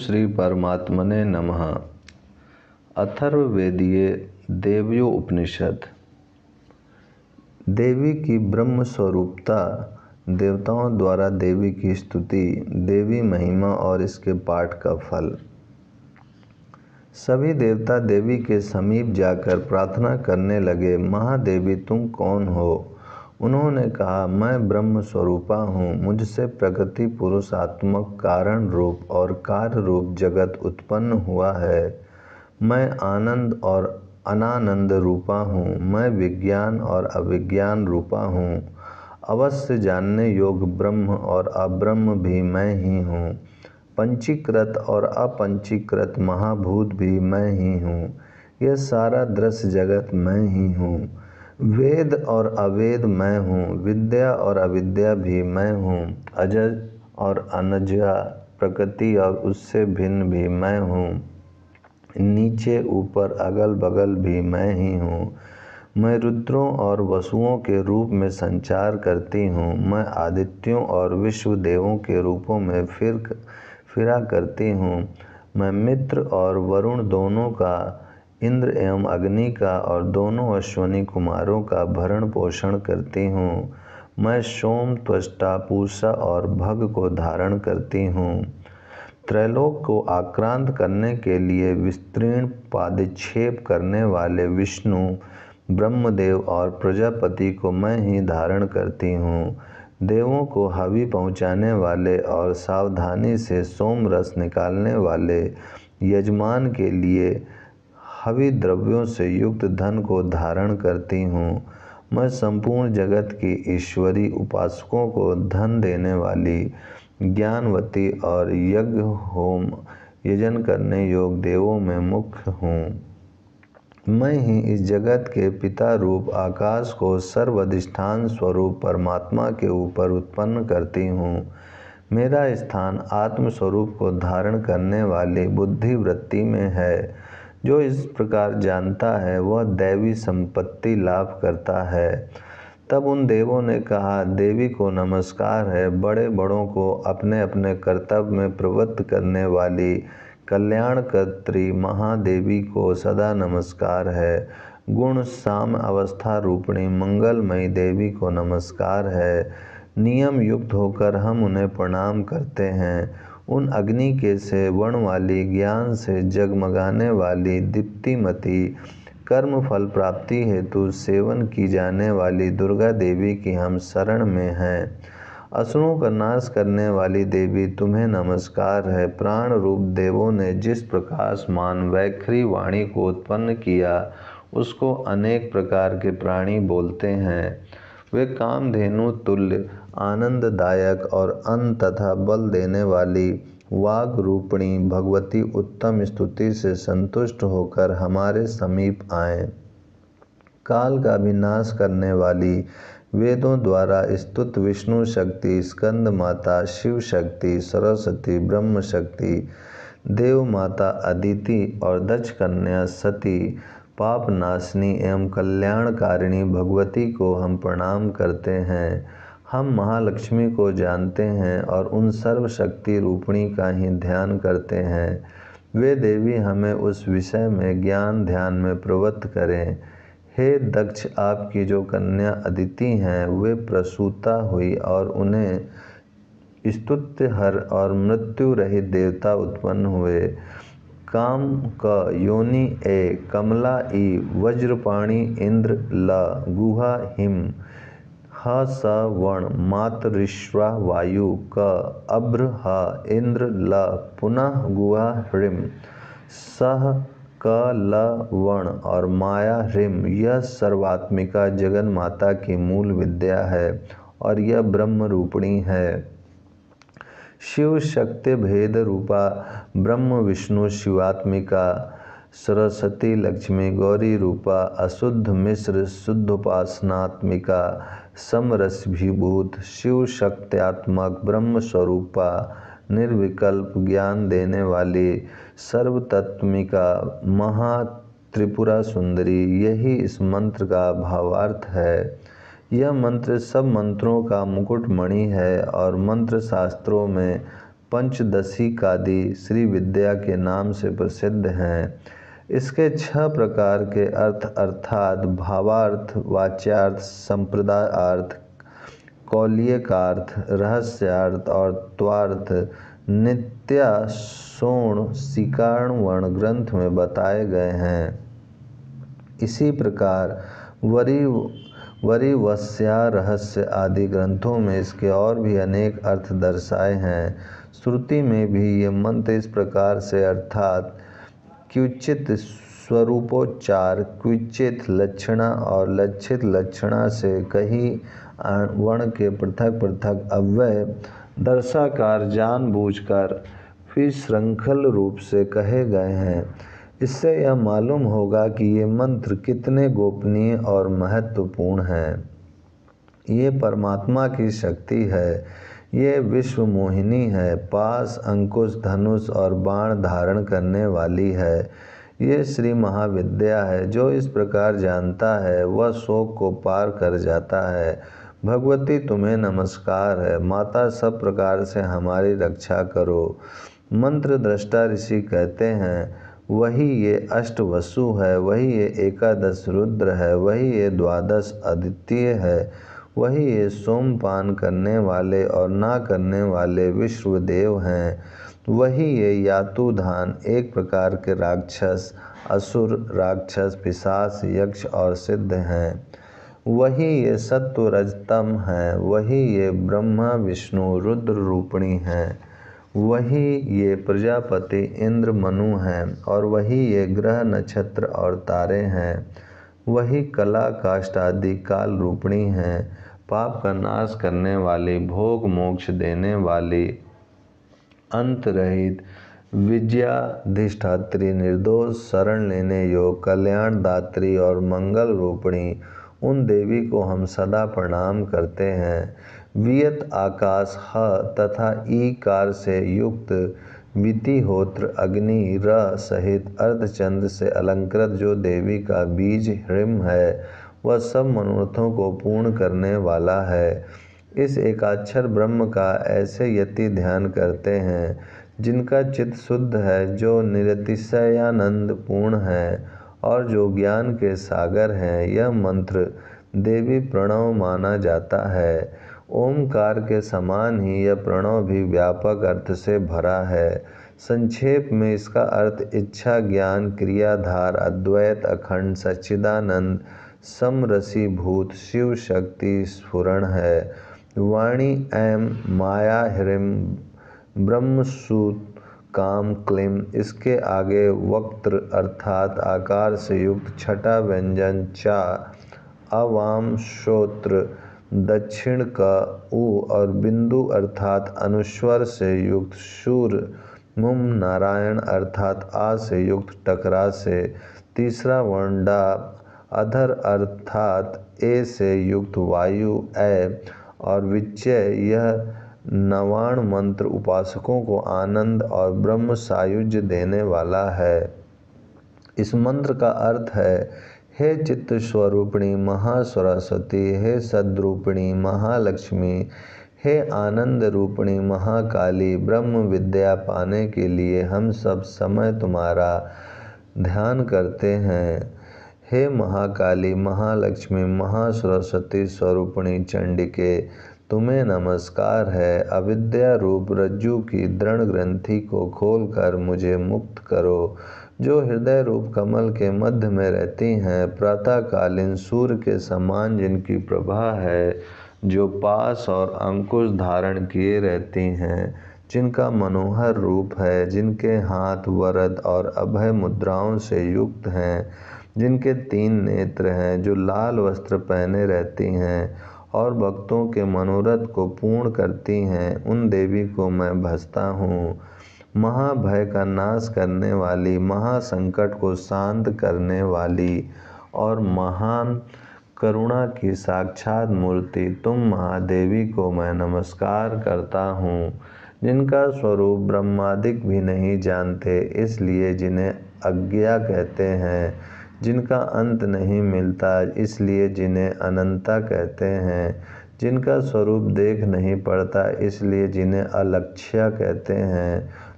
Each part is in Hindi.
श्री परमात्मने नमः अथर्ववेदीय देवयो उपनिषद देवी की ब्रह्म स्वरूपता देवताओं द्वारा देवी की स्तुति देवी महिमा और इसके पाठ का फल सभी देवता देवी के समीप जाकर प्रार्थना करने लगे महादेवी तुम कौन हो उन्होंने कहा मैं ब्रह्म स्वरूपा हूँ मुझसे पुरुष पुरुषात्मक कारण रूप और कार्य रूप जगत उत्पन्न हुआ है मैं आनंद और अनानंद रूपा हूँ मैं विज्ञान और अविज्ञान रूपा हूँ अवश्य जानने योग ब्रह्म और अब्रह्म भी मैं ही हूँ पंचीकृत और अपंचीकृत महाभूत भी मैं ही हूँ यह सारा दृश्य जगत मैं ही हूँ वेद और अवेद मैं हूँ विद्या और अविद्या भी मैं हूँ अज और अनजा प्रकृति और उससे भिन्न भी मैं हूँ नीचे ऊपर अगल बगल भी मैं ही हूँ मैं रुद्रों और वसुओं के रूप में संचार करती हूँ मैं आदित्यों और विश्व देवों के रूपों में फिर फिरा करती हूँ मैं मित्र और वरुण दोनों का इंद्र एवं अग्नि का और दोनों अश्वनी कुमारों का भरण पोषण करती हूँ मैं सोम त्वष्टा पूषा और भग को धारण करती हूँ त्रैलोक को आक्रांत करने के लिए विस्तीर्ण पादक्षेप करने वाले विष्णु ब्रह्मदेव और प्रजापति को मैं ही धारण करती हूँ देवों को हवि पहुँचाने वाले और सावधानी से सोम रस निकालने वाले यजमान के लिए हवि द्रव्यों से युक्त धन को धारण करती हूँ मैं संपूर्ण जगत की ईश्वरी उपासकों को धन देने वाली ज्ञानवती और यज्ञ होम यजन करने योग देवों में मुख्य हूँ मैं ही इस जगत के पिता रूप आकाश को सर्वाधिष्ठान स्वरूप परमात्मा के ऊपर उत्पन्न करती हूँ मेरा स्थान आत्मस्वरूप को धारण करने वाली बुद्धि वृत्ति में है जो इस प्रकार जानता है वह दैवी संपत्ति लाभ करता है तब उन देवों ने कहा देवी को नमस्कार है बड़े बड़ों को अपने अपने कर्तव्य में प्रवृत्त करने वाली कल्याणकर्त्री महादेवी को सदा नमस्कार है गुण साम अवस्था रूपणी मंगलमयी देवी को नमस्कार है नियम युक्त होकर हम उन्हें प्रणाम करते हैं उन अग्नि के से वर्ण वाली ज्ञान से जगमगाने वाली दीप्तिमती कर्म फल प्राप्ति हेतु सेवन की जाने वाली दुर्गा देवी की हम शरण में हैं असुरों का नाश करने वाली देवी तुम्हें नमस्कार है प्राण रूप देवों ने जिस प्रकाशमान वैखरी वाणी को उत्पन्न किया उसको अनेक प्रकार के प्राणी बोलते हैं वे कामधेनु तुल्य आनंददायक और अन्न तथा बल देने वाली वाग रूपणी भगवती उत्तम स्तुति से संतुष्ट होकर हमारे समीप आए काल का विनाश करने वाली वेदों द्वारा स्तुत विष्णु शक्ति स्कंद माता शिव शक्ति सरस्वती ब्रह्म शक्ति देव माता अदिति और दक्ष कन्या सती पापनाशिनी एवं कल्याणकारिणी भगवती को हम प्रणाम करते हैं हम महालक्ष्मी को जानते हैं और उन सर्वशक्ति रूपणी का ही ध्यान करते हैं वे देवी हमें उस विषय में ज्ञान ध्यान में प्रवृत्त करें हे दक्ष आपकी जो कन्या अदिति हैं वे प्रसूता हुई और उन्हें स्तुत्य हर और मृत्यु रहित देवता उत्पन्न हुए काम क योनि ए कमला ई वज्रपाणी इंद्र ल गुहा हिम ह स वण मात्र वायु क अभ्र ह इंद्र ल पुनः गुहा ह्रीम सह क ल वण और माया ह्रीम यह सर्वात्मिका जगन माता की मूल विद्या है और यह ब्रह्म रूपणी है शिव शक्ति भेद रूपा ब्रह्म विष्णु शिवात्मिका सरस्वती लक्ष्मी गौरी रूपा अशुद्ध मिश्र शुद्ध उपासनात्मिका समरस शिव शक्त्यात्मक ब्रह्म स्वरूपा निर्विकल्प ज्ञान देने वाली सर्वतत्मिका महा त्रिपुरा सुंदरी यही इस मंत्र का भावार्थ है यह मंत्र सब मंत्रों का मुकुटमणि है और मंत्र शास्त्रों में पंचदशी कादि श्री विद्या के नाम से प्रसिद्ध हैं इसके छह प्रकार के अर्थ अर्थात भावार्थ वाच्यार्थ संप्रदायार्थ कौलियकार्थ रहस्यार्थ और त्वार्थ सिकाण वर्ण ग्रंथ में बताए गए हैं इसी प्रकार वरी वरिवस्या रहस्य आदि ग्रंथों में इसके और भी अनेक अर्थ दर्शाए हैं श्रुति में भी ये मंत्र इस प्रकार से अर्थात क्वचित स्वरूपोच्चार क्विचित लक्षणा और लक्षित लक्षणा से कही वर्ण के पृथक पृथक अव्यय दर्शाकार जानबूझकर फिर श्रृंखल रूप से कहे गए हैं इससे यह मालूम होगा कि ये मंत्र कितने गोपनीय और महत्वपूर्ण हैं ये परमात्मा की शक्ति है ये विश्व मोहिनी है पास अंकुश धनुष और बाण धारण करने वाली है ये श्री महाविद्या है जो इस प्रकार जानता है वह शोक को पार कर जाता है भगवती तुम्हें नमस्कार है माता सब प्रकार से हमारी रक्षा करो मंत्र दृष्टा ऋषि कहते हैं वही ये अष्ट वसु है वही ये एकादश रुद्र है वही ये द्वादश अद्वितीय है वही सोमपान करने वाले और ना करने वाले विश्वदेव हैं वही ये यातुधान एक प्रकार के राक्षस असुर राक्षस पिशाच यक्ष और सिद्ध हैं वही ये सत्व रजतम हैं वही ये ब्रह्मा विष्णु रुद्र रूपणी हैं वही ये प्रजापति इंद्र मनु हैं और वही ये ग्रह नक्षत्र और तारे हैं वही कला काष्ट आदि काल रूपणी हैं पाप का नाश करने वाली भोग मोक्ष देने वाली अंतरहित विजयाधिष्ठात्री निर्दोष शरण लेने योग कल्याणदात्री और मंगल रूपणी उन देवी को हम सदा प्रणाम करते हैं वियत आकाश ह तथा ई कार से युक्त वितिहोत्र अग्नि र सहित अर्धचंद्र से अलंकृत जो देवी का बीज हृम है वह सब मनोरथों को पूर्ण करने वाला है इस एकाक्षर ब्रह्म का ऐसे यति ध्यान करते हैं जिनका चित्त शुद्ध है जो निरतिशयानंद पूर्ण है और जो ज्ञान के सागर हैं यह मंत्र देवी प्रणव माना जाता है ओमकार के समान ही यह प्रणव भी व्यापक अर्थ से भरा है संक्षेप में इसका अर्थ इच्छा ज्ञान क्रियाधार अद्वैत अखंड सच्चिदानंद भूत शिव शक्ति स्फुरण है वाणी एम माया ह्रीम ब्रह्मसूत काम क्लिम इसके आगे वक्त्र अर्थात आकार से युक्त छठा व्यंजन चा अवाम श्रोत्र दक्षिण का उ और बिंदु अर्थात अनुस्वर से युक्त शूर मुम नारायण अर्थात आ से युक्त टकरा से तीसरा वर्ण डा अधर अर्थात ए से युक्त वायु ए और विचय यह नवाण मंत्र उपासकों को आनंद और ब्रह्म सायुज देने वाला है इस मंत्र का अर्थ है हे चित्त स्वरूपिणी महासरस्वती हे सद्रूपिणी महालक्ष्मी हे आनंद रूपिणी महाकाली ब्रह्म विद्या पाने के लिए हम सब समय तुम्हारा ध्यान करते हैं हे महाकाली महालक्ष्मी महासरस्वती स्वरूपणी चंडिके तुम्हें नमस्कार है अविद्या रूप रज्जु की दृढ़ ग्रंथि को खोलकर मुझे मुक्त करो जो हृदय रूप कमल के मध्य में रहती हैं प्रातःकालीन सूर्य के समान जिनकी प्रभा है जो पास और अंकुश धारण किए रहती हैं जिनका मनोहर रूप है जिनके हाथ वरद और अभय मुद्राओं से युक्त हैं जिनके तीन नेत्र हैं जो लाल वस्त्र पहने रहती हैं और भक्तों के मनोरथ को पूर्ण करती हैं उन देवी को मैं भजता हूँ महाभय का नाश करने वाली महासंकट को शांत करने वाली और महान करुणा की साक्षात मूर्ति तुम महादेवी को मैं नमस्कार करता हूँ जिनका स्वरूप ब्रह्मादिक भी नहीं जानते इसलिए जिन्हें अज्ञा कहते हैं जिनका अंत नहीं मिलता इसलिए जिन्हें अनंता कहते हैं जिनका स्वरूप देख नहीं पड़ता इसलिए जिन्हें अलक्ष्य कहते हैं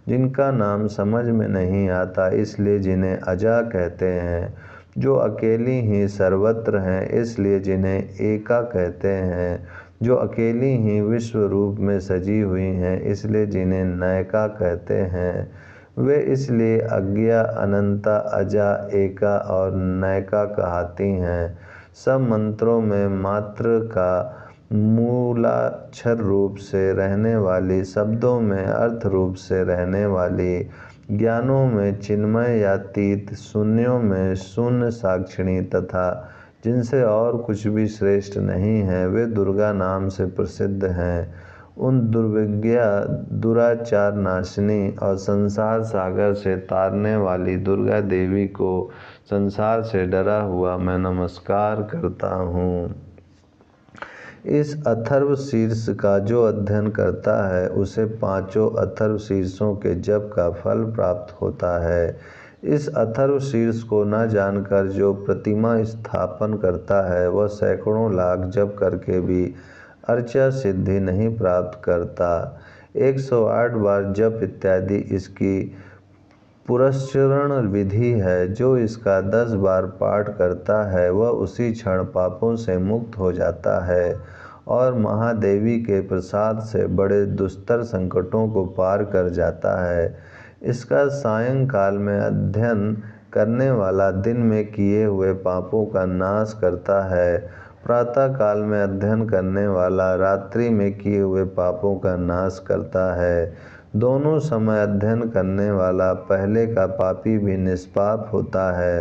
जिनका नाम समझ में नहीं आता इसलिए जिन्हें अजा कहते हैं जो अकेली ही सर्वत्र हैं इसलिए जिन्हें एका कहते हैं जो अकेली ही विश्व रूप में सजी हुई हैं इसलिए जिन्हें नायका कहते हैं वे इसलिए अज्ञा अनंता अजा एका और नयका कहती हैं सब मंत्रों में मात्र का मूलाक्षर रूप से रहने वाली शब्दों में अर्थ रूप से रहने वाली ज्ञानों में चिन्मय यातीत शून्यों में शून्य साक्षिणी तथा जिनसे और कुछ भी श्रेष्ठ नहीं है वे दुर्गा नाम से प्रसिद्ध हैं उन दुर्विज्ञा दुराचार नाशिनी और संसार सागर से तारने वाली दुर्गा देवी को संसार से डरा हुआ मैं नमस्कार करता हूँ इस अथर्व शीर्ष का जो अध्ययन करता है उसे पांचों अथर्व शीर्षों के जप का फल प्राप्त होता है इस अथर्व शीर्ष को न जानकर जो प्रतिमा स्थापन करता है वह सैकड़ों लाख जप करके भी अर्चा सिद्धि नहीं प्राप्त करता 108 बार जप इत्यादि इसकी पुरस्रण विधि है जो इसका दस बार पाठ करता है वह उसी क्षण पापों से मुक्त हो जाता है और महादेवी के प्रसाद से बड़े दुस्तर संकटों को पार कर जाता है इसका सायंकाल में अध्ययन करने वाला दिन में किए हुए पापों का नाश करता है प्रातः काल में अध्ययन करने वाला रात्रि में किए हुए पापों का नाश करता है दोनों समय अध्ययन करने वाला पहले का पापी भी निष्पाप होता है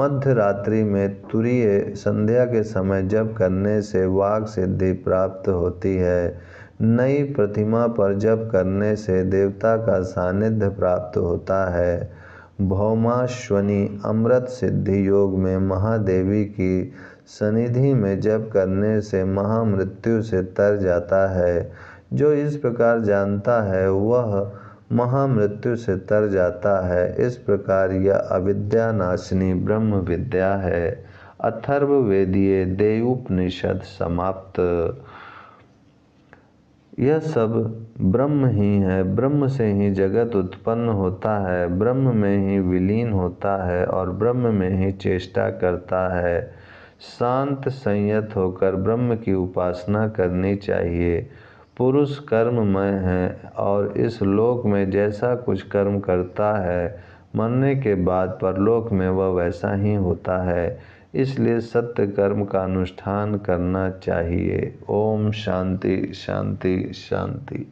मध्य रात्रि में तुरीय संध्या के समय जब करने से वाक सिद्धि प्राप्त होती है नई प्रतिमा पर जब करने से देवता का सानिध्य प्राप्त होता है भौमाश्वनी अमृत सिद्धि योग में महादेवी की सनिधि में जप करने से महामृत्यु से तर जाता है जो इस प्रकार जानता है वह महामृत्यु से तर जाता है इस प्रकार यह अविद्या ब्रह्म विद्या है अथर्ववेदीय देवोपनिषद समाप्त यह सब ब्रह्म ही है ब्रह्म से ही जगत उत्पन्न होता है ब्रह्म में ही विलीन होता है और ब्रह्म में ही चेष्टा करता है शांत संयत होकर ब्रह्म की उपासना करनी चाहिए पुरुष कर्ममय है और इस लोक में जैसा कुछ कर्म करता है मरने के बाद परलोक में वह वैसा ही होता है इसलिए सत्य कर्म का अनुष्ठान करना चाहिए ओम शांति शांति शांति